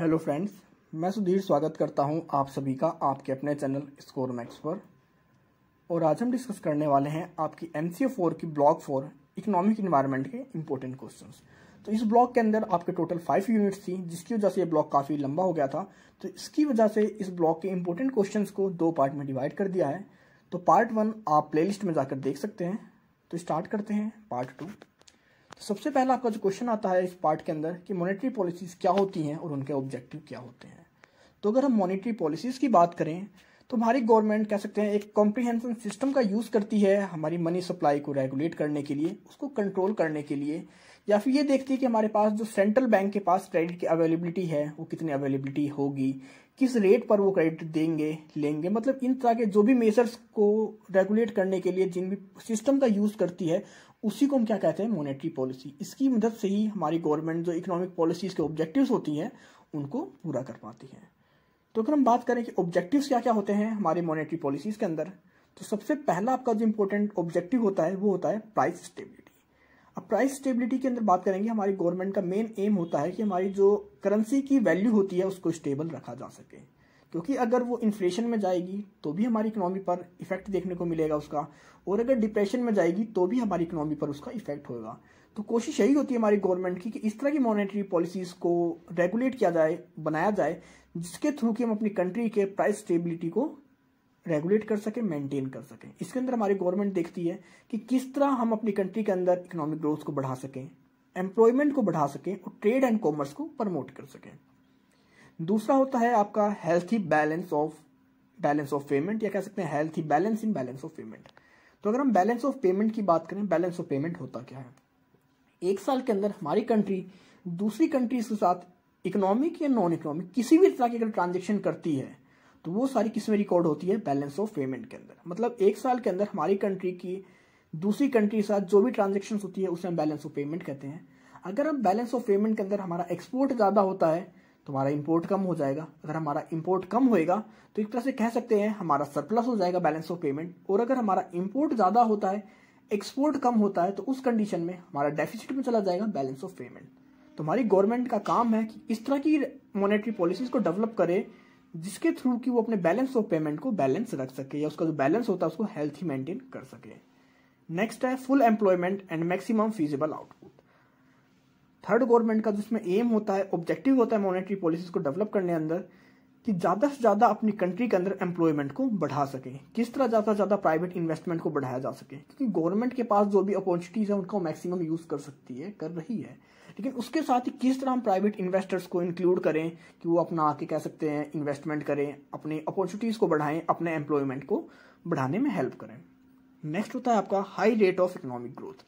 Hello friends मैं सुधीर स्वागत करता हूं आप सभी का आपके अपने चैनल स्कोर मैक्स पर और आज हम डिस्कस करने वाले हैं आपकी एम सी फोर की ब्लॉक फोर इकोनॉमिक इन्वायरमेंट के इंपॉर्टेंट क्वेश्चंस तो इस ब्लॉक के अंदर आपके टोटल फाइव यूनिट्स थी जिसकी वजह से ये ब्लॉक काफ़ी लंबा हो गया था तो इसकी वजह से इस ब्लॉक के इंपॉर्टेंट क्वेश्चन को दो पार्ट में डिवाइड कर दिया है तो पार्ट वन आप प्ले में जाकर देख सकते हैं तो स्टार्ट करते हैं पार्ट टू सबसे पहला आपका जो क्वेश्चन आता है इस पार्ट के अंदर कि मॉनेटरी पॉलिसीज़ क्या होती हैं और उनके ऑब्जेक्टिव क्या होते हैं तो अगर हम मॉनेटरी पॉलिसीज़ की बात करें तो हमारी गवर्नमेंट कह सकते हैं एक कॉम्प्रीहेंसन सिस्टम का यूज़ करती है हमारी मनी सप्लाई को रेगुलेट करने के लिए उसको कंट्रोल करने के लिए या फिर ये देखती है कि हमारे पास जो सेंट्रल बैंक के पास क्रेडिट की अवेलेबिलिटी है वो कितनी अवेलेबिलिटी होगी किस रेट पर वो क्रेडिट देंगे लेंगे मतलब इन तरह के जो भी मेजर्स को रेगुलेट करने के लिए जिन भी सिस्टम का यूज़ करती है उसी को हम क्या कहते हैं मोनेटरी पॉलिसी इसकी मदद से ही हमारी गवर्नमेंट जो इकोनॉमिक पॉलिसीज़ के ऑब्जेक्टिव्स होती हैं उनको पूरा कर पाती है तो अगर हम बात करें कि ऑब्जेक्टिव्स क्या क्या होते हैं हमारे मॉनेटरी पॉलिसीज़ के अंदर तो सबसे पहला आपका जो इम्पोर्टेंट ऑब्जेक्टिव होता है वो होता है प्राइस स्टेबिलिटी अब प्राइस स्टेबिलिटी के अंदर बात करेंगे हमारी गवर्नमेंट का मेन एम होता है कि हमारी जो करेंसी की वैल्यू होती है उसको स्टेबल रखा जा सके क्योंकि अगर वो इन्फ्लेशन में जाएगी तो भी हमारी इकनॉमी पर इफेक्ट देखने को मिलेगा उसका और अगर डिप्रेशन में जाएगी तो भी हमारी इकनॉमी पर उसका इफेक्ट होगा तो कोशिश यही होती है हमारी गवर्नमेंट की कि इस तरह की मॉनेटरी पॉलिसीज़ को रेगुलेट किया जाए बनाया जाए जिसके थ्रू कि हम अपनी कंट्री के प्राइस स्टेबिलिटी को रेगुलेट कर सकें मेंटेन कर सकें इसके अंदर हमारी गवर्नमेंट देखती है कि किस तरह हम अपनी कंट्री के अंदर इकोनॉमिक ग्रोथ को बढ़ा सकें एम्प्लॉयमेंट को बढ़ा सकें और ट्रेड एंड कॉमर्स को प्रमोट कर सकें दूसरा होता है आपका healthy balance of balance of payment या कह सकते हैं healthy balance in balance of payment तो अगर हम बैलेंस ऑफ पेमेंट की बात करें बैलेंस ऑफ पेमेंट होता क्या है एक साल के अंदर हमारी कंट्री दूसरी कंट्रीज के साथ इकोनॉमिक या नॉन इकोनॉमिक किसी भी तरह की अगर ट्रांजेक्शन करती है तो वो सारी किस्में रिकॉर्ड होती है बैलेंस ऑफ पेमेंट के अंदर मतलब एक साल के अंदर हमारी कंट्री की दूसरी कंट्री के साथ जो भी ट्रांजेक्शन होती है उसे हम बैलेंस ऑफ पेमेंट कहते हैं अगर हम बैलेंस ऑफ पेमेंट के अंदर हमारा एक्सपोर्ट ज़्यादा होता है तो हमारा इम्पोर्ट कम हो जाएगा अगर हमारा इम्पोर्ट कम होएगा तो एक तरह से कह सकते हैं हमारा सरप्लस हो जाएगा बैलेंस ऑफ पेमेंट और अगर हमारा इम्पोर्ट ज़्यादा होता है एक्सपोर्ट कम होता है तो उस कंडीशन में हमारा डेफिसिट में चला जाएगा बैलेंस ऑफ पेमेंट तो हमारी गवर्नमेंट का काम है कि इस तरह की मॉनेटरी पॉलिसीज को डेवलप करे जिसके थ्रू कि वो अपने बैलेंस ऑफ पेमेंट को बैलेंस रख सके या उसका जो बैलेंस होता है उसको हेल्थी मेंटेन कर सके नेक्स्ट है full employment and maximum feasible output third government का जिसमें एम होता है ऑब्जेक्टिव होता है मॉनेटरी पॉलिसीज को डेवलप करने अंदर कि ज़्यादा से ज़्यादा अपनी कंट्री के अंदर एम्प्लॉयमेंट को बढ़ा सके किस तरह ज़्यादा से ज़्यादा प्राइवेट इन्वेस्टमेंट को बढ़ाया जा सके क्योंकि गवर्नमेंट के पास जो भी अपॉर्चुनिटीज़ हैं उनका मैक्सिमम यूज़ कर सकती है कर रही है लेकिन उसके साथ ही किस तरह हम प्राइवेट इन्वेस्टर्स को इंक्लूड करें कि वो अपना आके कह सकते हैं इन्वेस्टमेंट करें अपने अपॉर्चुनिटीज़ को बढ़ाएं अपने एम्प्लॉयमेंट को बढ़ाने में हेल्प करें नेक्स्ट होता है आपका high rate of economic growth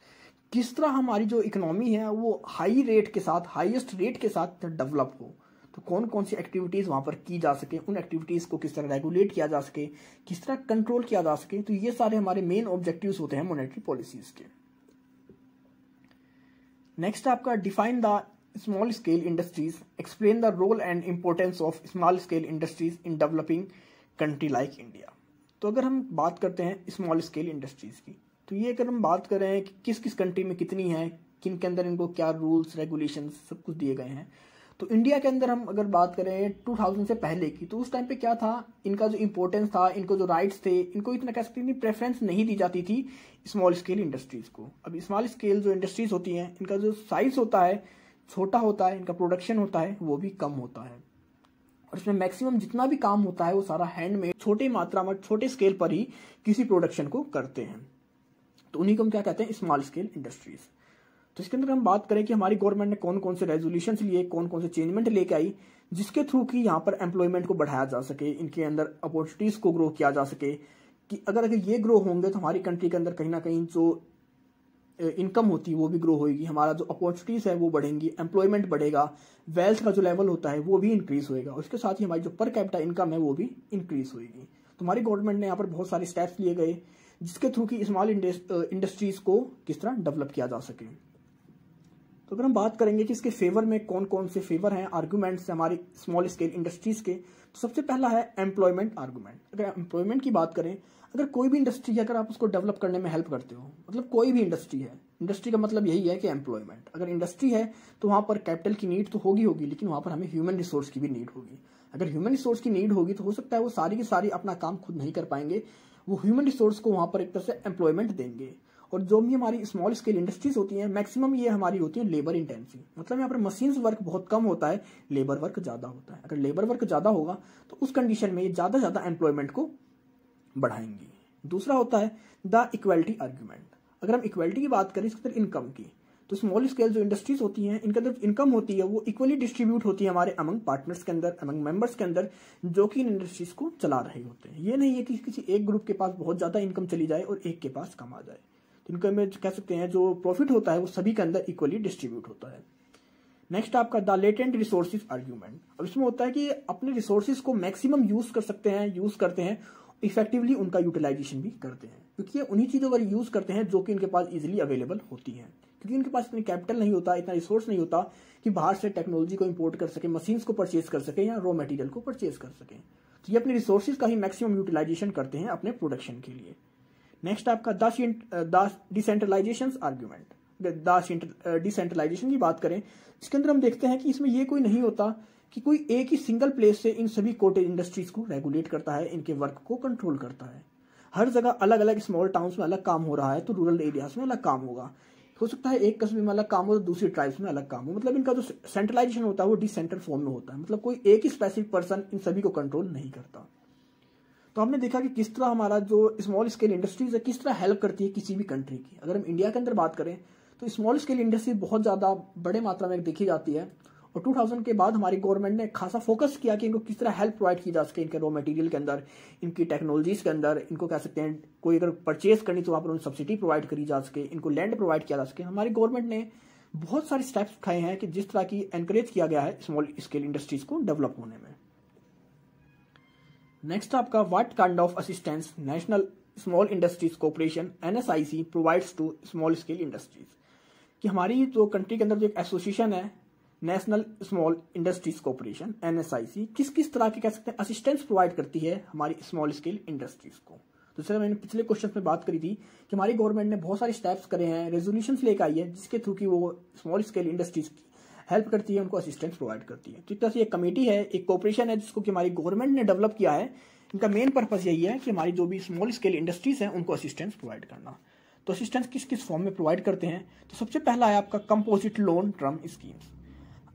किस तरह हमारी जो इकोनॉमी है वो हाई रेट के साथ हाईएस्ट रेट के साथ डेवलप हो तो कौन कौन सी एक्टिविटीज़ वहाँ पर की जा सके उन एक्टिविटीज़ को किस तरह रेगुलेट किया जा सके किस तरह कंट्रोल किया जा सके तो ये सारे हमारे मेन ऑब्जेक्टिव्स होते हैं मॉनेटरी पॉलिसीज़ के नेक्स्ट आपका define the small scale industries explain the role and importance of small scale industries in developing country like India तो अगर हम बात करते हैं स्मॉल स्केल इंडस्ट्रीज की तो ये अगर हम बात कर रहे हैं कि किस किस कंट्री में कितनी है किन के अंदर इनको क्या रूल्स रेगुलेशन सब कुछ दिए गए हैं तो इंडिया के अंदर हम अगर बात करें 2000 से पहले की तो उस टाइम पे क्या था इनका जो इम्पोर्टेंस था इनको जो राइट्स थे इनको इतना कह सकते इतनी प्रेफरेंस नहीं दी जाती थी स्मॉल स्केल इंडस्ट्रीज़ को अब स्मॉल स्केल जो इंडस्ट्रीज़ होती हैं इनका जो साइज होता है छोटा होता है इनका प्रोडक्शन होता है वो भी कम होता है और इसमें मैक्सिमम जितना भी काम होता है वो सारा हैंडमेड छोटी मात्रा में छोटे स्केल पर ही किसी प्रोडक्शन को करते हैं तो उन्हीं को हम क्या कहते हैं स्मॉल स्केल इंडस्ट्रीज तो इसके अंदर हम बात करें कि हमारी गवर्नमेंट ने कौन कौन से रेजोल्यूशन लिए कौन कौन से चेंजमेंट लेके आई जिसके थ्रू कि यहाँ पर एम्प्लॉयमेंट को बढ़ाया जा सके इनके अंदर अपॉर्चुनिटीज को ग्रो किया जा सके कि अगर अगर ये ग्रो होंगे तो हमारी कंट्री के अंदर कहीं ना कहीं जो इनकम होती है वो भी ग्रो होगी हमारा जो अपॉर्चुनिटीज़ है वो बढ़ेंगी एम्प्लॉयमेंट बढ़ेगा वेल्थ का जो लेवल होता है वो भी इंक्रीज होएगा उसके साथ ही हमारी जो पर कैपिटा इनकम है वो भी इंक्रीज होएगी तो हमारी गवर्नमेंट ने यहाँ पर बहुत सारे स्टेप्स लिए गए जिसके थ्रू कि स्मॉल इंडस्ट्रीज को किस तरह डेवलप किया जा सके तो अगर हम बात करेंगे कि इसके फेवर में कौन कौन से फेवर हैं आर्गूमेंट्स हमारी स्मॉल स्केल इंडस्ट्रीज के तो सबसे पहला है एम्प्लॉयमेंट आर्ग्यूमेंट अगर एम्प्लॉयमेंट की बात करें अगर कोई भी इंडस्ट्री है अगर आप उसको डेवलप करने में हेल्प करते हो मतलब कोई भी इंडस्ट्री है इंडस्ट्री का मतलब यही है कि एम्प्लॉयमेंट अगर इंडस्ट्री है तो वहां पर कैपिटल की नीड तो होगी होगी लेकिन वहां पर हमें ह्यूमन रिसोर्स की भी नीड होगी अगर ह्यूमन रिसोर्स की नीड होगी तो हो सकता है वो सारी की सारी अपना काम खुद नहीं कर पाएंगे वो ह्यूमन रिसोर्स को वहाँ पर एक तरह से एम्प्लॉयमेंट देंगे और जो भी हमारी स्मॉल स्केल इंडस्ट्रीज होती हैं मैक्सिमम ये हमारी होती है लेबर इंटेंसिव मतलब यहाँ पर मशीन्स वर्क बहुत कम होता है लेबर वर्क ज़्यादा होता है अगर लेबर वर्क ज़्यादा होगा तो उस कंडीशन में ये ज़्यादा ज़्यादा एम्प्लॉयमेंट को बढ़ाएंगी दूसरा होता है द इक्वलिटी आर्ग्यूमेंट अगर हम इक्वलिटी की बात करें इसके अंदर इनकम की तो स्मॉल स्केल जो इंडस्ट्रीज होती हैं इनके अंदर इनकम होती है वो इक्वली डिस्ट्रीब्यूट होती है हमारे अमंग पार्टनर्स के अंदर अमंग मेंबर्स के अंदर जो कि इन इंडस्ट्रीज को चला रहे होते हैं ये नहीं है कि किसी एक ग्रुप के पास बहुत ज़्यादा इनकम चली जाए और एक के पास कम आ जाए तो इनकम में कह सकते हैं जो प्रॉफिट होता है वो सभी के अंदर इक्वली डिस्ट्रीब्यूट होता है नेक्स्ट आपका द लेटेंट रिसोर्सिस आर्ग्यूमेंट अब इसमें होता है कि अपने रिसोर्सिस को मैक्सिमम यूज कर सकते हैं यूज करते हैं इफेक्टिवली उनका यूटिलाइजेशन भी करते हैं क्योंकि ये उन्हीं चीज़ों का यूज करते हैं जो कि इनके पास इजिली अवेलेबल होती हैं क्योंकि उनके पास इतना कैपिटल नहीं होता इतना रिसोर्स नहीं होता कि बाहर से टेक्नोलॉजी को इम्पोर्ट कर सके मशीन को परचेज कर सके या रॉ मटेरियल को परचेज कर सके तो ये अपने रिसोर्सेज का ही मैक्सिमम यूटिलाइजेशन करते हैं अपने प्रोडक्शन के लिए नेक्स्ट आपका दस दस डिसेंट्रलाइजेशन आर्ग्यूमेंट दास डिसेंट्रलाइजेशन की बात करें इसके अंदर हम देखते हैं कि इसमें यह कोई नहीं होता कि कोई एक ही सिंगल प्लेस से इन सभी कोटेज इंडस्ट्रीज को रेगुलेट करता है इनके वर्क को कंट्रोल करता है हर जगह अलग अलग स्मॉल टाउन्स में अलग काम हो रहा है तो रूरल एरियाज में अलग काम होगा हो सकता है एक कस्बे में मतलब अलग काम हो तो दूसरी ट्राइब्स में अलग काम हो मतलब इनका जो सेंट्रलाइजेशन होता है वो डिसेंटर फॉर्म में होता है मतलब कोई एक ही स्पेसिफिक पर्सन इन सभी को कंट्रोल नहीं करता तो हमने देखा कि किस तरह हमारा जो स्मॉल स्केल इंडस्ट्रीज है किस तरह हेल्प करती है किसी भी कंट्री की अगर हम इंडिया के अंदर बात करें तो स्मॉल स्केल इंडस्ट्री बहुत ज़्यादा बड़े मात्रा में देखी जाती है और 2000 के बाद हमारी गवर्नमेंट ने खासा फोकस किया कि इनको किस तरह हेल्प प्रोवाइड की जा सके इनके रॉ मटेरियल के अंदर इनकी टेक्नोलॉजीज के अंदर इनको कह सकते हैं कोई अगर परचेज करनी तो वहाँ पर उन्हें सब्सिडी प्रोवाइड करी जा सके इनको लैंड प्रोवाइड किया जा सके हमारी गवर्नमेंट ने बहुत सारे स्टेप्स उठाए हैं कि जिस तरह की एनकरेज किया गया है स्मॉल स्केल इंडस्ट्रीज को डेवलप होने में नेक्स्ट आपका what kind of assistance national small industries I NSIC provides to small scale industries कि हमारी जो कंट्री के अंदर जो एक एसोसिएशन है नेशनल स्मॉल इंडस्ट्रीज कॉरपोरेशन सी किस किस तरह के कह सकते हैं असिस्टेंस प्रोवाइड करती है हमारी स्मॉल स्केल इंडस्ट्रीज को तो सर मैंने पिछले क्वेश्चन में बात करी थी कि हमारी गवर्नमेंट ने बहुत सारे स्टेप्स करे हैं रेजोल्यूशन लेकर आई है जिसके थ्रू की वो स्मॉल स्केल इंडस्ट्रीज की हेल्प करती है उनको असिस्टेंस प्रोवाइड करती है तो एक तरह से एक कमेटी है एक कॉपरेशन है जिसको कि हमारी गवर्नमेंट ने डेवलप किया है इनका मेन पर्पज़ यही है कि हमारी जो भी स्मॉल स्केल इंडस्ट्रीज हैं उनको असिस्टेंस प्रोवाइड करना तो असिस्टेंस किस किस फॉर्म में प्रोवाइड करते हैं तो सबसे पहला है आपका कंपोजिट लोन टर्म स्कीम्स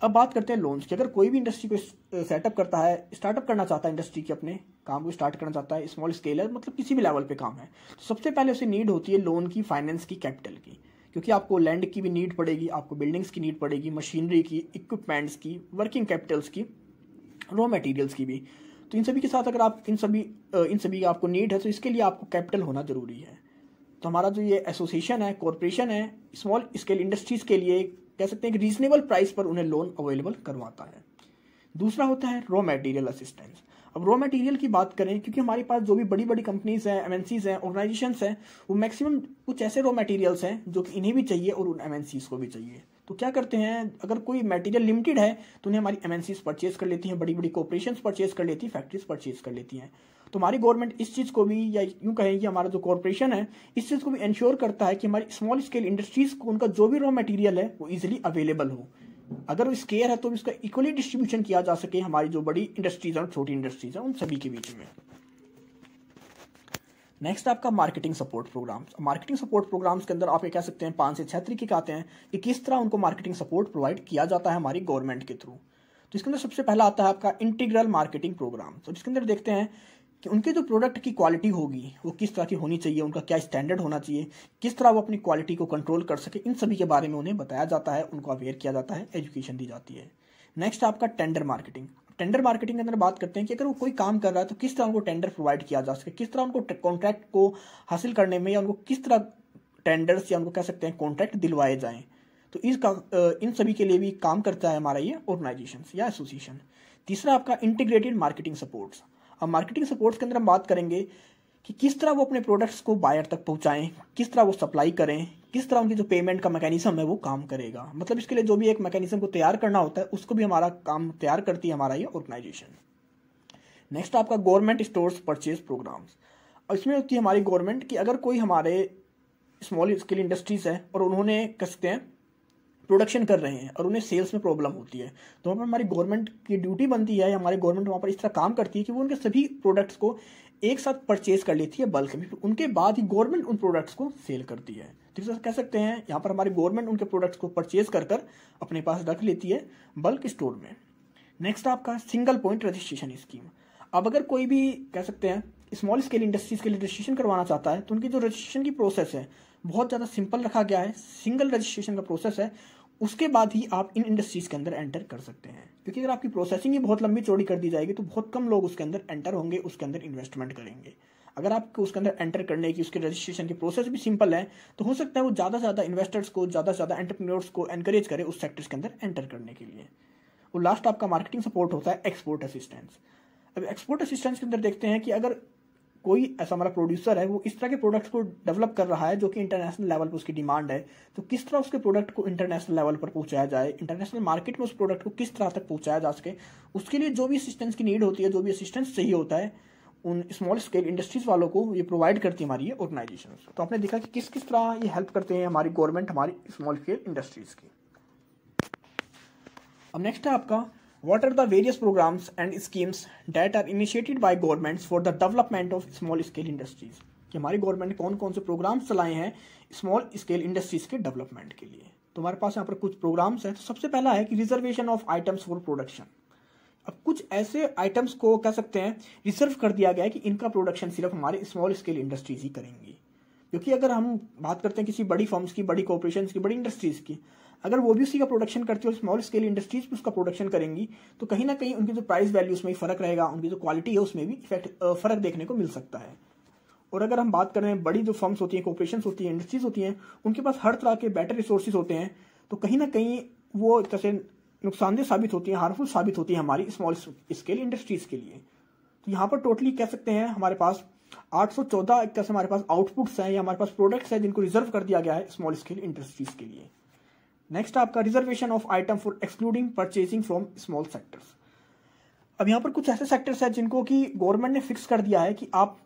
अब बात करते हैं लोन्स की अगर कोई भी इंडस्ट्री को सेटअप करता है स्टार्टअप करना चाहता है इंडस्ट्री के अपने काम को स्टार्ट करना चाहता है स्मॉल स्केल है मतलब किसी भी लेवल पे काम है तो सबसे पहले उसे नीड होती है लोन की फाइनेंस की कैपिटल की क्योंकि आपको लैंड की भी नीड पड़ेगी आपको बिल्डिंग्स की नीड पड़ेगी मशीनरी की इक्विपमेंट्स की वर्किंग कैपिटल्स की रॉ मटेरियल्स की भी तो इन सभी के साथ अगर आप इन सभी इन सभी आपको नीड है तो इसके लिए आपको कैपिटल होना ज़रूरी है तो हमारा जो ये एसोसिएशन है कॉरपोरेशन है स्मॉल स्केल इंडस्ट्रीज़ के लिए कह सकते हैं कि रीजनेबल प्राइस पर उन्हें लोन अवेलेबल करवाता है दूसरा होता है रॉ मटेरियल असिस्टेंस अब रॉ मटेरियल की बात करें क्योंकि हमारे पास जो भी बड़ी बड़ी कंपनीज हैं एम हैं ऑर्गेनाइजेशन हैं वो मैक्सिमम कुछ ऐसे रॉ मटेरियल्स हैं जो कि इन्हें भी चाहिए और उन एम को भी चाहिए तो क्या करते हैं अगर कोई मटेरियल लिमिटेड है तो उन्हें हमारी एम परचेज कर लेती हैं बड़ी बड़ी कॉपरेशन परचेज कर लेती हैं फैक्ट्रीज परचेज कर लेती हैं तो हमारी गवर्नमेंट इस चीज़ को भी या यूँ कहें कि हमारा जो कॉरपोरेशन है इस चीज़ को भी इंश्योर करता है कि हमारी स्मॉल स्केल इंडस्ट्रीज़ को उनका जो भी रॉ मटेरियल है वो इजिली अवेलेबल हो अगर स्केयर है तो इसका इक्वली डिस्ट्रीब्यूशन किया जा सके हमारी जो बड़ी इंडस्ट्रीज़ हैं और छोटी इंडस्ट्रीज़ हैं उन सभी के बीच में नेक्स्ट आपका marketing support programmes marketing support programmes के अंदर आप ये कह सकते हैं पांच से छह तरीके के आते हैं कि किस तरह उनको मार्केटिंग सपोर्ट प्रोवाइड किया जाता है हमारी गवर्नमेंट के थ्रू तो इसके अंदर सबसे पहला आता है आपका इंटीग्रल मार्केटिंग प्रोग्राम तो जिसके अंदर देखते हैं कि उनके जो प्रोडक्ट की क्वालिटी होगी वो किस तरह की होनी चाहिए उनका क्या स्टैंडर्ड होना चाहिए किस तरह वो अपनी क्वालिटी को कंट्रोल कर सके इन सभी के बारे में उन्हें बताया जाता है उनको अवेयर किया जाता है एजुकेशन दी जाती है नेक्स्ट आपका टेंडर मार्केटिंग टेंडर मार्केटिंग के अंदर बात करते हैं कि अगर वो कोई काम कर रहा है तो किस तरह उनको टेंडर प्रोवाइड किया जा सके किस तरह उनको कॉन्ट्रैक्ट को हासिल करने में या उनको किस तरह टेंडर्स या उनको कह सकते हैं कॉन्ट्रैक्ट दिलवाए जाएँ तो इस इन सभी के लिए भी काम करता है हमारा ये ऑर्गेनाइजेशन या एसोसिएशन तीसरा आपका इंटीग्रेटेड मार्केटिंग सपोर्ट्स अब मार्केटिंग सपोर्ट्स के अंदर हम बात करेंगे कि किस तरह वो अपने प्रोडक्ट्स को बायर तक पहुंचाएं किस तरह वो सप्लाई करें किस तरह उनकी जो पेमेंट का मैकेनिज्म है वो काम करेगा मतलब इसके लिए जो भी एक मैकेनिज्म को तैयार करना होता है उसको भी हमारा काम तैयार करती है हमारा ये ऑर्गेनाइजेशन नेक्स्ट आपका गवर्नमेंट स्टोर्स परचेज प्रोग्राम्स और इसमें होती है हमारी गवर्नमेंट कि अगर कोई हमारे स्मॉल स्केल इंडस्ट्रीज़ है और उन्होंने कह सकते हैं प्रोडक्शन कर रहे हैं और उन्हें सेल्स में प्रॉब्लम होती है तो वहाँ पर हमारी गवर्नमेंट की ड्यूटी बनती है या हमारी गवर्नमेंट वहाँ पर इस तरह काम करती है कि वो उनके सभी प्रोडक्ट्स को एक साथ परचेज कर लेती है बल्क में उनके बाद ही गवर्नमेंट उन प्रोडक्ट्स को सेल करती है तो इस कह सकते हैं यहाँ पर हमारी गवर्नमेंट उनके प्रोडक्ट्स को परचेज कर कर अपने पास रख लेती है बल्क स्टोर में नेक्स्ट आपका सिंगल पॉइंट रजिस्ट्रेशन स्कीम अब अगर कोई भी कह सकते हैं स्मॉल स्केल इंडस्ट्रीज़ के लिए रजिस्ट्रेशन करवाना चाहता है तो उनकी जो रजिस्ट्रेशन की प्रोसेस है बहुत ज़्यादा सिंपल रखा गया है सिंगल रजिस्ट्रेशन का प्रोसेस है उसके बाद ही आप इन इंडस्ट्रीज़ के अंदर एंटर कर सकते हैं क्योंकि अगर आपकी प्रोसेसिंग ही बहुत लंबी चौड़ी कर दी जाएगी तो बहुत कम लोग उसके अंदर एंटर होंगे उसके अंदर इन्वेस्टमेंट करेंगे अगर आपको उसके अंदर एंटर करने की उसके रजिस्ट्रेशन की प्रोसेस भी सिंपल है तो हो सकता है वो ज़्यादा से ज़्यादा इन्वेस्टर्स को ज़्यादा से ज़्यादा एंटरप्रेन्योर्स को एनकरेज करे उस सेक्टर्स के अंदर एंटर करने के लिए और लास्ट आपका मार्केटिंग सपोर्ट होता है एक्सपोर्ट असिस्टेंस अब एक्सपोर्ट असिस्टेंस के अंदर देखते हैं कि अगर कोई ऐसा हमारा प्रोड्यूसर है वो इस तरह के प्रोडक्ट्स को डेवलप कर रहा है जो कि इंटरनेशनल लेवल पर उसकी डिमांड है तो किस तरह उसके प्रोडक्ट को इंटरनेशनल लेवल पर पहुंचाया जाए इंटरनेशनल मार्केट में उस प्रोडक्ट को किस तरह तक पहुंचाया जा सके उसके लिए जो भी असिस्टेंस की नीड होती है जो भी असिस्टेंस चाहिए होता है उन स्मॉल स्केल इंडस्ट्रीज वालों को ये प्रोवाइड करती है हमारी ये ऑर्गेनाइजेशन तो आपने देखा कि किस किस तरह ये हेल्प करते हैं हमारी गवर्नमेंट हमारी स्मॉल स्केल इंडस्ट्रीज की अब नेक्स्ट है आपका What are the various programs and schemes that are initiated by governments for the development of small scale industries? कि हमारी गवर्नमेंट ने कौन कौन से प्रोग्राम्स चलाए हैं स्मॉल स्केल इंडस्ट्रीज़ के डेवलपमेंट के लिए तो हमारे पास यहाँ पर कुछ प्रोग्राम्स हैं तो सबसे पहला है कि reservation of items for production अब कुछ ऐसे आइटम्स को कह सकते हैं रिजर्व कर दिया गया है कि इनका प्रोडक्शन सिर्फ हमारे स्मॉल स्केल इंडस्ट्रीज ही करेंगी क्योंकि अगर हम बात करते हैं किसी बड़ी फर्म्स की बड़ी कॉपरेशन की बड़ी इंडस्ट्रीज़ की अगर वो भी उसी का प्रोडक्शन करती है और स्मॉल स्केल इंडस्ट्रीज भी उसका प्रोडक्शन करेंगी तो कहीं ना कहीं उनकी जो प्राइस वैल्यू उसमें फर्क रहेगा उनकी जो क्वालिटी है उसमें भी इफेक्ट फर्क देखने को मिल सकता है और अगर हम बात करें बड़ी जो फर्म्स होती हैं कॉपरेशन होती हैं इंडस्ट्रीज होती हैं उनके पास हर तरह के बेटर रिसोर्सेज होते हैं तो कहीं ना कहीं वो एक तरह से नुकसानदेह साबित होती है हार्मफुल साबित होती है हमारी स्मॉल स्केल इंडस्ट्रीज के लिए तो यहाँ पर टोटली कह सकते हैं हमारे पास 814 एक तरह से हमारे पास आउटपुट्स हैं या हमारे पास प्रोडक्ट्स हैं जिनको रिजर्व कर दिया गया है स्मॉल स्केल इंडस्ट्रीज के लिए नेक्स्ट आपका reservation of item for excluding purchasing from small sectors अब यहाँ पर कुछ ऐसे सेक्टर्स हैं जिनको कि गवर्नमेंट ने फिक्स कर दिया है कि आप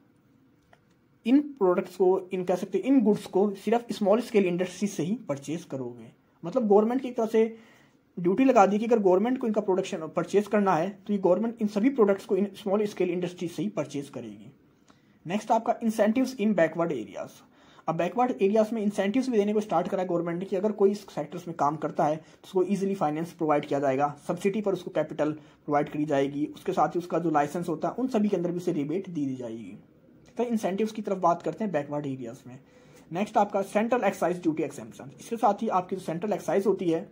इन प्रोडक्ट्स को इन कह सकते इन गुड्स को सिर्फ स्मॉल स्केल इंडस्ट्रीज से ही परचेज करोगे मतलब गवर्नमेंट की तरह से ड्यूटी लगा दी कि अगर गवर्नमेंट को इनका प्रोडक्शन परचेज करना है तो ये गवर्नमेंट इन सभी प्रोडक्ट्स को इन स्मॉल स्केल इंडस्ट्रीज से ही परचेज करेगी नेक्स्ट आपका इंसेंटिव इन बैकवर्ड एरियाज़ अब बैकवर्ड एरियाज में इंसेंटिव्स भी देने को स्टार्ट करा गवर्नमेंट ने कि अगर कोई इस सेक्टर्स में काम करता है तो उसको ईजिली फाइनेंस प्रोवाइड किया जाएगा सब्सिडी पर उसको कैपिटल प्रोवाइड करी जाएगी उसके साथ ही उसका जो लाइसेंस होता है उन सभी के अंदर भी उसे रिबेट दी दी जाएगी तो इंसेंटिव की तरफ बात करते हैं बैकवर्ड एरियाज में नेक्स्ट आपका सेंट्रल एक्साइज ड्यूटी एक्सेम्पन इसके साथ ही आपकी जो सेंट्रल एक्साइज होती है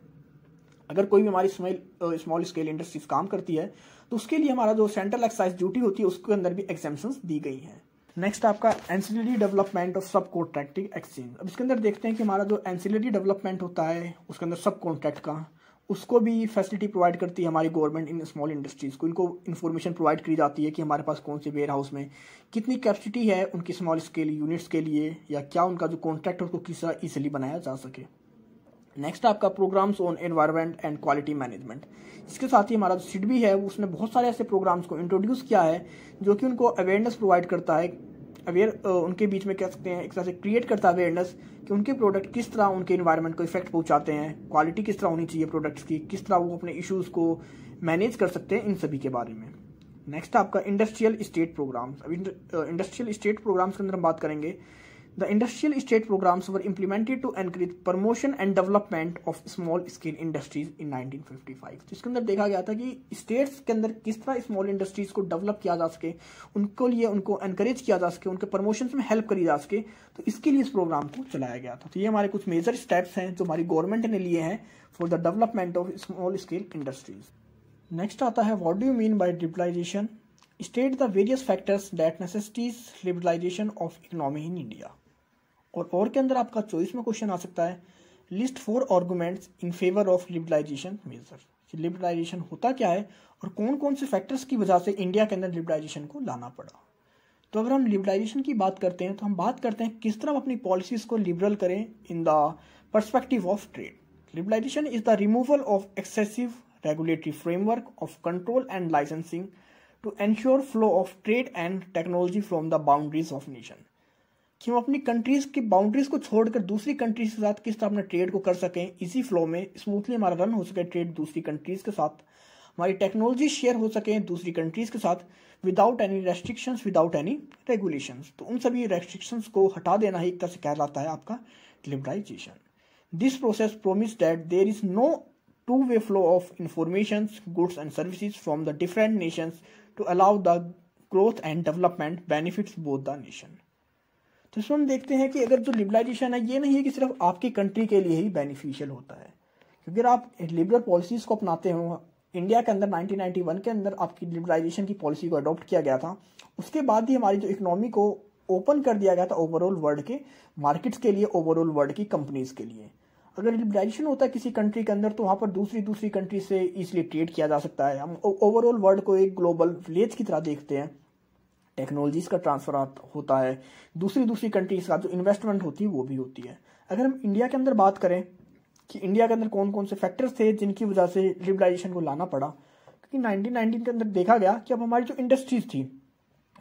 अगर कोई भी हमारी स्मॉल स्केल इंडस्ट्रीज काम करती है तो उसके लिए हमारा जो सेंट्रल एक्साइज ड्यूटी होती है उसके अंदर भी एग्जामेशन दी गई हैं नेक्स्ट आपका ancillary development of subcontracting exchange अब इसके अंदर देखते हैं कि हमारा जो एंसिलरी डेवलपमेंट होता है उसके अंदर सब कॉन्ट्रैक्ट का उसको भी फैसिलिटी प्रोवाइड करती है हमारी गवर्नमेंट इन स्मॉल इंडस्ट्रीज़ को इनको इन्फॉर्मेशन प्रोवाइड करी जाती है कि हमारे पास कौन से वेयर हाउस में कितनी कैपेसिटी है उनकी स्मॉल स्केल यूनिट्स के लिए या क्या उनका जो कॉन्ट्रैक्ट है उसको तरह ईजिली बनाया जा सके नेक्स्ट आपका programmes on environment and quality management इसके साथ ही हमारा जो सिड भी है उसने बहुत सारे ऐसे प्रोग्राम्स को इंट्रोड्यूस किया है जो कि उनको अवेयरनेस प्रोवाइड करता है अवेयर उनके बीच में कह सकते हैं एक तरह से क्रिएट करता है अवेयरनेस कि उनके प्रोडक्ट किस तरह उनके इन्वायरमेंट को इफेक्ट पहुंचाते हैं क्वालिटी किस तरह होनी चाहिए प्रोडक्ट्स की किस तरह वो अपने इश्यूज़ को मैनेज कर सकते हैं इन सभी के बारे में नेक्स्ट आपका इंडस्ट्रियल स्टेट प्रोग्राम्स अब इंडस्ट्रियल स्टेट प्रोग्राम्स के अंदर हम बात करेंगे the industrial state programs were implemented to encourage promotion and development of small scale industries in 1955. तो इसके अंदर देखा गया था कि स्टेट्स के अंदर किस तरह स्मॉल इंडस्ट्रीज को डेवलप किया जा सके उनको लिए उनको एनकरेज किया जा सके उनके प्रमोशन में हेल्प करी जा सके तो इसके लिए इस प्रोग्राम को चलाया गया था तो ये हमारे कुछ मेजर स्टेप्स हैं जो हमारी गवर्नमेंट ने लिए हैं for the development of small scale industries next आता है what do you mean by डिपलाइजेशन state the various factors that necessitates liberalization of economy in India. और और के अंदर आपका चॉइस में क्वेश्चन आ सकता है list four arguments in favour of liberalisation major liberalisation होता क्या है और कौन कौन से फैक्टर्स की वजह से इंडिया के अंदर लिबरलाइजेशन को लाना पड़ा तो अगर हम लिबरलाइजेशन की बात करते हैं तो हम बात करते हैं किस तरह अपनी पॉलिसीज़ को लिबरल करें in the perspective of trade liberalisation is the removal of excessive regulatory framework of control and licensing to ensure flow of trade and technology from the boundaries of nation कि हम अपनी countries की boundaries को छोड़कर दूसरी countries के साथ किस तरह अपना ट्रेड को कर सकें इसी फ्लो में स्मूथली हमारा रन हो सके ट्रेड दूसरी कंट्रीज के साथ हमारी टेक्नोलॉजी शेयर हो सके दूसरी कंट्रीज के साथ without any restrictions without any regulations तो उन सभी रेस्ट्रिक्शंस को हटा देना ही एक तरह से कहलाता है आपका liberalisation this process promise that there is no two way flow of information goods and services from the different nations to allow the growth and development benefits both the nation तो इसमें हम देखते हैं कि अगर जो लिबलाइजेशन है ये नहीं है कि सिर्फ आपकी कंट्री के लिए ही बेनिफिशियल होता है क्योंकि अगर आप लिबरल पॉलिसीज़ को अपनाते हो इंडिया के अंदर 1991 के अंदर आपकी लिबरलाइजेशन की पॉलिसी को अडॉप्ट किया गया था उसके बाद ही हमारी जो इकोनॉमी को ओपन कर दिया गया था ओवरऑल वर्ल्ड के मार्केट्स के लिए ओवरऑल वर्ल्ड की कंपनीज के लिए अगर लिबरलाइजेशन होता है किसी कंट्री के अंदर तो वहाँ पर दूसरी दूसरी कंट्री से ईजिली ट्रेड किया जा सकता है हम ओवरऑल वर्ल्ड को एक ग्लोबल विलेज की तरह देखते हैं टेक्नोलॉजीज का ट्रांसफर होता है दूसरी दूसरी कंट्रीज का जो इन्वेस्टमेंट होती है वो भी होती है अगर हम इंडिया के अंदर बात करें कि इंडिया के अंदर कौन कौन से फैक्टर्स थे जिनकी वजह से लिबलाइजेशन को लाना पड़ा क्योंकि 1919 के अंदर देखा गया कि अब हमारी जो इंडस्ट्रीज थी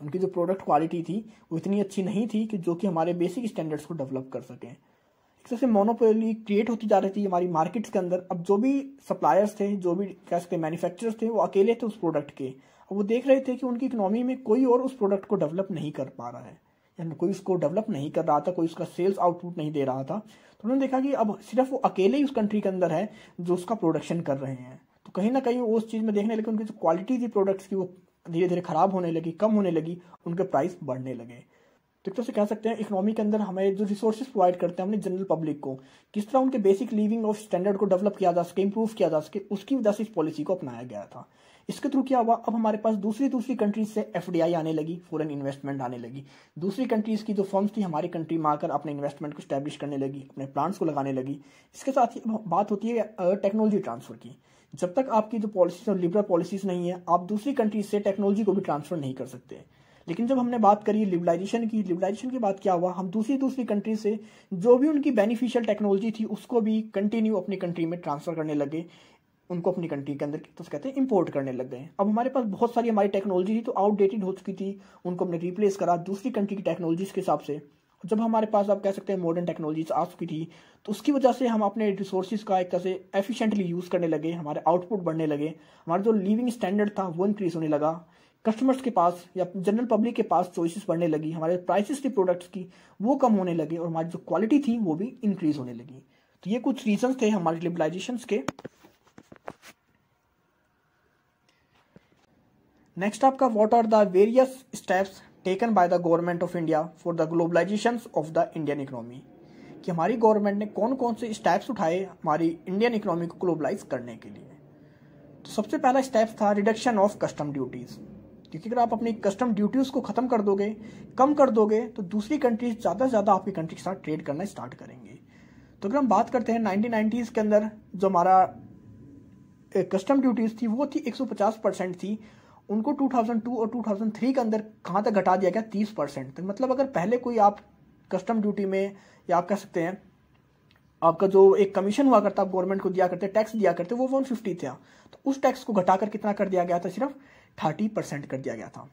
उनकी जो प्रोडक्ट क्वालिटी थी वो इतनी अच्छी नहीं थी कि जो कि हमारे बेसिक स्टैंडर्ड्स को डेवलप कर सकें एक तरह से मोनोपोली क्रिएट होती जा रही थी हमारी मार्केट्स के अंदर अब जो भी सप्लायर्स थे जो भी कह सकते मैन्युफैक्चरर्स थे वो अकेले थे उस प्रोडक्ट के वो देख रहे थे कि उनकी इकनॉमी में कोई और उस प्रोडक्ट को डेवलप नहीं कर पा रहा है यानी कोई उसको डेवलप नहीं कर रहा था कोई उसका सेल्स आउटपुट नहीं दे रहा था तो उन्होंने देखा कि अब सिर्फ वो अकेले ही उस कंट्री के अंदर है जो उसका प्रोडक्शन कर रहे हैं तो कहीं ना कहीं वो उस चीज़ में देखने लगे उनकी जो क्वालिटी थी प्रोडक्ट्स की वो धीरे धीरे ख़राब होने लगी कम होने लगी उनके प्राइस बढ़ने लगे एक तरह से कह सकते हैं इकोनॉमी के अंदर हमें जो रिसोर्सेज प्रोवाइड करते हैं अपनी जनरल पब्लिक को किस तरह उनके बेसिक लिविंग ऑफ स्टैंडर्ड को डेवलप किया जा सके इम्प्रूव किया जा सके उसकी वजह से इस पॉलिसी को अपनाया गया था इसके थ्रू क्या हुआ अब हमारे पास दूसरी दूसरी कंट्रीज से एफ आने लगी फॉरन इन्वेस्टमेंट आने लगी दूसरी कंट्रीज की जो फर्म्स थी हमारी कंट्री में आकर अपने इन्वेस्टमेंट को स्टैब्लिश करने लगी अपने प्लांट्स को लगाने लगी इसके साथ ही बात होती है टेक्नोलॉजी ट्रांसफर की जब तक आपकी जो पॉलिसीज और लिबरल पॉलिसीज नहीं है आप दूसरी कंट्रीज से टेक्नोलॉजी को भी ट्रांसफर नहीं कर सकते हैं लेकिन जब हमने बात करी लिबलाइजेशन की लिबलाइजेशन के बाद क्या हुआ हम दूसरी दूसरी कंट्री से जो भी उनकी बेनिफिशियल टेक्नोलॉजी थी उसको भी कंटिन्यू अपनी कंट्री में ट्रांसफ़र करने लगे उनको अपनी कंट्री के अंदर तो कहते हैं इंपोर्ट करने लग गए अब हमारे पास बहुत सारी हमारी टेक्नोलॉजी थी तो आउटडेटेड हो चुकी थी उनको हमने रिप्लेस करा दूसरी कंट्री की टेक्नोलॉजीज़ के हिसाब से जब हमारे पास आप कह सकते हैं मॉडर्न टेक्नोलॉजीज आ चुकी थी तो उसकी वजह से हम अपने रिसोर्सेज का एक तरह से एफिशिएंटली यूज़ करने लगे हमारे आउटपुट बढ़ने लगे हमारा जो लिविंग स्टैंडर्ड था वो इंक्रीज़ होने लगा कस्टमर्स के पास या जनरल पब्लिक के पास चॉइसेस बढ़ने लगी हमारे प्राइसेस थी प्रोडक्ट्स की वो कम होने लगे और हमारी जो क्वालिटी थी वो भी इंक्रीज होने लगी तो ये कुछ रीजंस थे हमारे लिबलाइजेशन के नेक्स्ट आपका what are the various steps taken by the government of India for the globalisation of the Indian economy कि हमारी गवर्नमेंट ने कौन कौन से स्टेप्स उठाए हमारी इंडियन इकोनॉमी को ग्लोबलाइज करने के लिए तो सबसे पहला स्टेप था रिडक्शन ऑफ कस्टम ड्यूटीज़ क्योंकि अगर आप अपनी कस्टम ड्यूटीज़ को ख़त्म कर दोगे कम कर दोगे तो दूसरी कंट्रीज ज़्यादा से ज़्यादा आपकी कंट्री के साथ ट्रेड करना स्टार्ट करेंगे तो अगर हम बात करते हैं नाइनटीन के अंदर जो हमारा कस्टम ड्यूटीज़ थी वो थी 150 परसेंट थी उनको 2002 और 2003 के अंदर कहाँ तक घटा दिया गया 30 परसेंट तक तो मतलब अगर पहले कोई आप कस्टम ड्यूटी में या आप कह सकते हैं आपका जो एक कमीशन हुआ करता आप गवर्नमेंट को दिया करते टैक्स दिया करते वो वन फिफ्टी था तो उस टैक्स को घटाकर कितना कर दिया गया था सिर्फ थर्टी परसेंट कर दिया गया था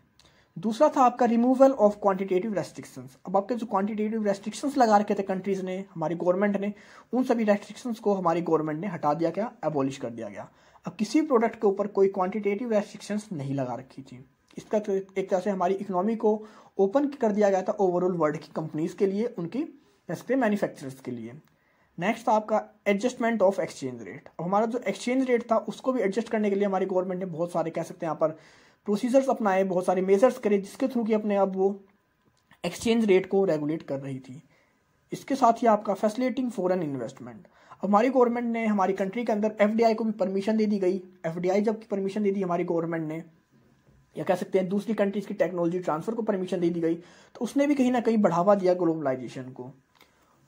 दूसरा था आपका रिमूवल ऑफ क्वांटिटेटिव रेस्ट्रिक्शंस अब आपके जो क्वांटिटेटिव रेस्ट्रिक्शंस लगा रखे थे कंट्रीज़ ने हमारी गवर्नमेंट ने उन सभी रेस्ट्रिक्शंस को हमारी गवर्नमेंट ने हटा दिया गया एबोलिश कर दिया गया अब किसी प्रोडक्ट के ऊपर कोई क्वांटिटेटिव रेस्ट्रिक्शंस नहीं लगा रखी थी इसका तो एक तरह से हमारी इकोनॉमी को ओपन कर दिया गया था ओवरऑल वर्ल्ड की कंपनीज़ के लिए उनकी इस मैन्युफैक्चरर्स के लिए नेक्स्ट था आपका एडजस्टमेंट ऑफ एक्सचेंज रेट अब हमारा जो एक्सचेंज रेट था उसको भी एडजस्ट करने के लिए हमारी गवर्नमेंट ने बहुत सारे कह सकते हैं यहाँ पर प्रोसीजर्स अपनाए बहुत सारे मेजर्स करे जिसके थ्रू कि अपने आप वो एक्सचेंज रेट को रेगुलेट कर रही थी इसके साथ ही आपका फैसिलिटिंग फॉरन इन्वेस्टमेंट अब हमारी गवर्नमेंट ने हमारी कंट्री के अंदर एफ को भी परमिशन दे दी गई एफ जब परमिशन दे दी हमारी गवर्नमेंट ने या कह सकते हैं दूसरी कंट्रीज की टेक्नोलॉजी ट्रांसफर को परमिशन दे दी गई तो उसने भी कहीं ना कहीं बढ़ावा दिया ग्लोबलाइजेशन को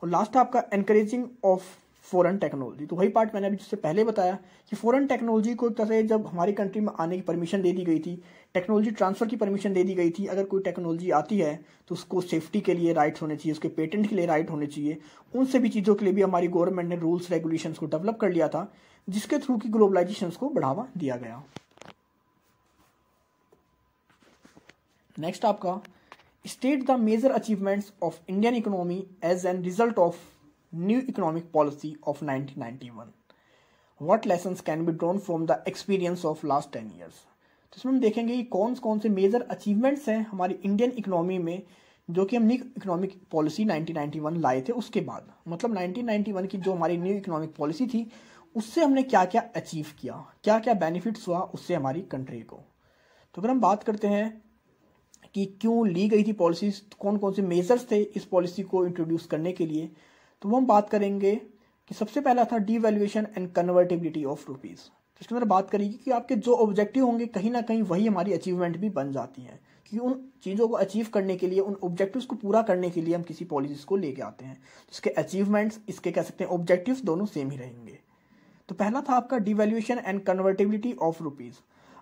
और लास्ट आपका एनकरेजिंग ऑफ फॉरेन टेक्नोलॉजी तो वही पार्ट मैंने अभी जिससे पहले बताया कि फॉरेन टेक्नोलॉजी को एक तरह से जब हमारी कंट्री में आने की परमिशन दे दी गई थी टेक्नोलॉजी ट्रांसफ़र की परमिशन दे दी गई थी अगर कोई टेक्नोलॉजी आती है तो उसको सेफ्टी के लिए राइट होने चाहिए उसके पेटेंट के लिए राइट होने चाहिए उन सभी चीज़ों के लिए भी हमारी गवर्नमेंट ने रूल्स रेगुलेशन को डेवलप कर लिया था जिसके थ्रू की ग्लोबलाइजेशन को बढ़ावा दिया गया नेक्स्ट आपका major the of Indian economy as an result of new economic policy of nineteen ninety 1991. What lesson can be drawn from the experience of last ten years तो इसमें हम देखेंगे कि कौन कौन से मेजर अचीवमेंट्स हैं हमारी इंडियन इकोनॉमी में जो कि हम न्यू इकोनॉमिक पॉलिसी 1991 लाए थे उसके बाद मतलब 1991 की जो हमारी न्यू इकोनॉमिक पॉलिसी थी उससे हमने क्या क्या अचीव किया क्या क्या बेनिफिट्स हुआ उससे हमारी कंट्री को तो अगर हम बात करते हैं कि क्यों ली गई थी पॉलिसी कौन कौन से मेजर्स थे इस पॉलिसी को इंट्रोड्यूस करने के लिए तो वो हम बात करेंगे कि सबसे पहला था devaluation and convertibility of rupees तो इसके अंदर बात करेंगे कि आपके जो ऑब्जेक्टिव होंगे कहीं ना कहीं वही हमारी अचीवमेंट भी बन जाती हैं क्योंकि उन चीज़ों को अचीव करने के लिए उन ऑब्जेक्टिव्स को पूरा करने के लिए हम किसी पॉलिसीज को लेके आते हैं इसके अचीवमेंट्स इसके कह सकते हैं ऑब्जेक्टिव्स दोनों सेम ही रहेंगे तो पहला था आपका devaluation and convertibility of rupees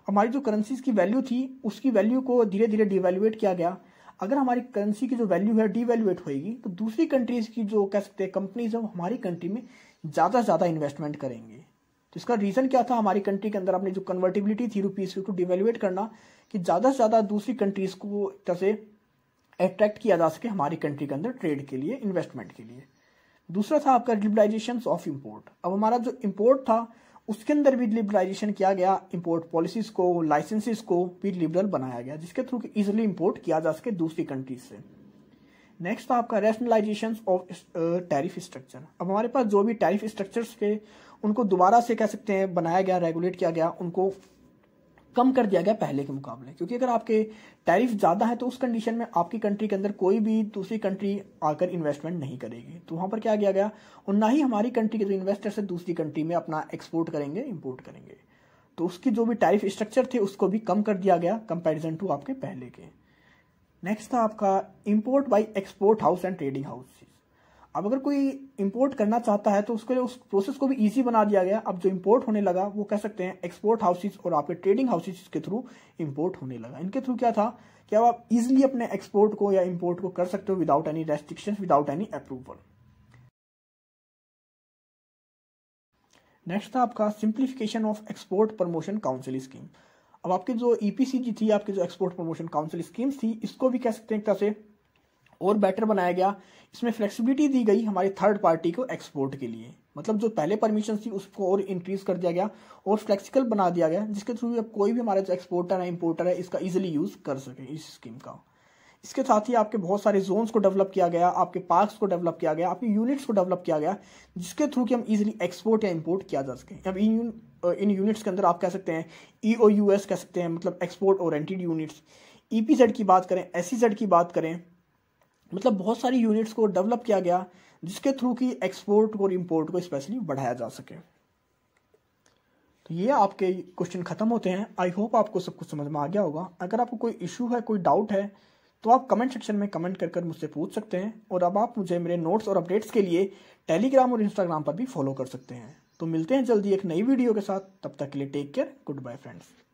हमारी जो करेंसीज की वैल्यू थी उसकी वैल्यू को धीरे धीरे डिवेल्युएट किया गया अगर हमारी करेंसी की जो वैल्यू है डिवेल्युएट होगी तो दूसरी कंट्रीज की जो कह सकते हैं कंपनीज है हमारी कंट्री में ज़्यादा से ज़्यादा इन्वेस्टमेंट करेंगे तो इसका रीज़न क्या था हमारी कंट्री के अंदर अपनी जो कन्वर्टिबिलिटी थी रुपीज़ को उसको डिवेल्युएट करना कि ज़्यादा से ज़्यादा दूसरी कंट्रीज़ को जैसे अट्रैक्ट किया जा सके हमारी कंट्री के अंदर ट्रेड के लिए इन्वेस्टमेंट के लिए दूसरा था आपका लिबलाइजेशन ऑफ इम्पोर्ट अब हमारा जो इम्पोर्ट था उसके अंदर भी लिबरलाइजेशन किया गया इम्पोर्ट पॉलिसीज को लाइसेंसेस को भी लिबरल बनाया गया जिसके थ्रू इजिली इम्पोर्ट किया जा सके दूसरी कंट्रीज से नेक्स्ट था तो आपका रैशनलाइजेशन ऑफ टैरिफ स्ट्रक्चर अब हमारे पास जो भी टैरिफ स्ट्रक्चर्स थे उनको दोबारा से कह सकते हैं बनाया गया रेगुलेट किया गया उनको कम कर दिया गया पहले के मुकाबले क्योंकि अगर आपके टैरिफ ज़्यादा है तो उस कंडीशन में आपकी कंट्री के अंदर कोई भी दूसरी कंट्री आकर इन्वेस्टमेंट नहीं करेगी तो वहाँ पर क्या किया गया और ना ही हमारी कंट्री के जो इन्वेस्टर्स है दूसरी कंट्री में अपना एक्सपोर्ट करेंगे इम्पोर्ट करेंगे तो उसकी जो भी टैरिफ स्ट्रक्चर थे उसको भी कम कर दिया गया कंपेरिजन टू आपके पहले के नेक्स्ट था आपका import by export house and trading houses अब अगर कोई इंपोर्ट करना चाहता है तो उसके लिए उस प्रोसेस को भी इजी बना दिया गया अब जो इंपोर्ट होने लगा वो कह सकते हैं एक्सपोर्ट हाउसेज और आपके ट्रेडिंग हाउसेज के थ्रू इंपोर्ट होने लगा इनके थ्रू क्या था कि अब आप इजिली अपने एक्सपोर्ट को या इम्पोर्ट को कर सकते हो without any restriction without any approval next था आपका simplification of export promotion council scheme अब आपकी जो ईपीसीजी e थी आपके जो एक्सपोर्ट प्रमोशन काउंसिल स्कीम थी इसको भी कह सकते हैं एक तरह से और बेटर बनाया गया इसमें फ्लेक्सिबिलिटी दी गई हमारी थर्ड पार्टी को एक्सपोर्ट के लिए मतलब जो पहले परमिशन थी उसको और इंक्रीज कर दिया गया और फ्लेक्सिकल बना दिया गया जिसके थ्रू अब कोई भी हमारा जो एक्सपोर्टर है इम्पोर्टर है इसका इजिली यूज़ कर सके इस स्कीम का इसके साथ ही आपके बहुत सारे जोन्स को डेवलप किया गया आपके पार्क्स को डेवलप किया गया आपके यूनिट्स को डेवलप किया गया जिसके थ्रू कि हम इजीली एक्सपोर्ट या इंपोर्ट किया जा सके अब इन इन यूनिट्स के अंदर आप कह सकते हैं ई ओ यू एस कह सकते हैं मतलब export oriented units E P Z की बात करें एस सी जेड की बात करें मतलब बहुत सारी यूनिट्स को डेवलप किया गया जिसके थ्रू कि एक्सपोर्ट और इम्पोर्ट को स्पेशली बढ़ाया जा सके तो ये आपके क्वेश्चन खत्म होते हैं आई होप आपको सब कुछ समझ में आ गया होगा अगर आपको कोई इशू है कोई डाउट है तो आप कमेंट सेक्शन में कमेंट कर कर मुझसे पूछ सकते हैं और अब आप मुझे मेरे नोट्स और अपडेट्स के लिए टेलीग्राम और इंस्टाग्राम पर भी फॉलो कर सकते हैं तो मिलते हैं जल्दी एक नई वीडियो के साथ तब तक के लिए take care goodbye friends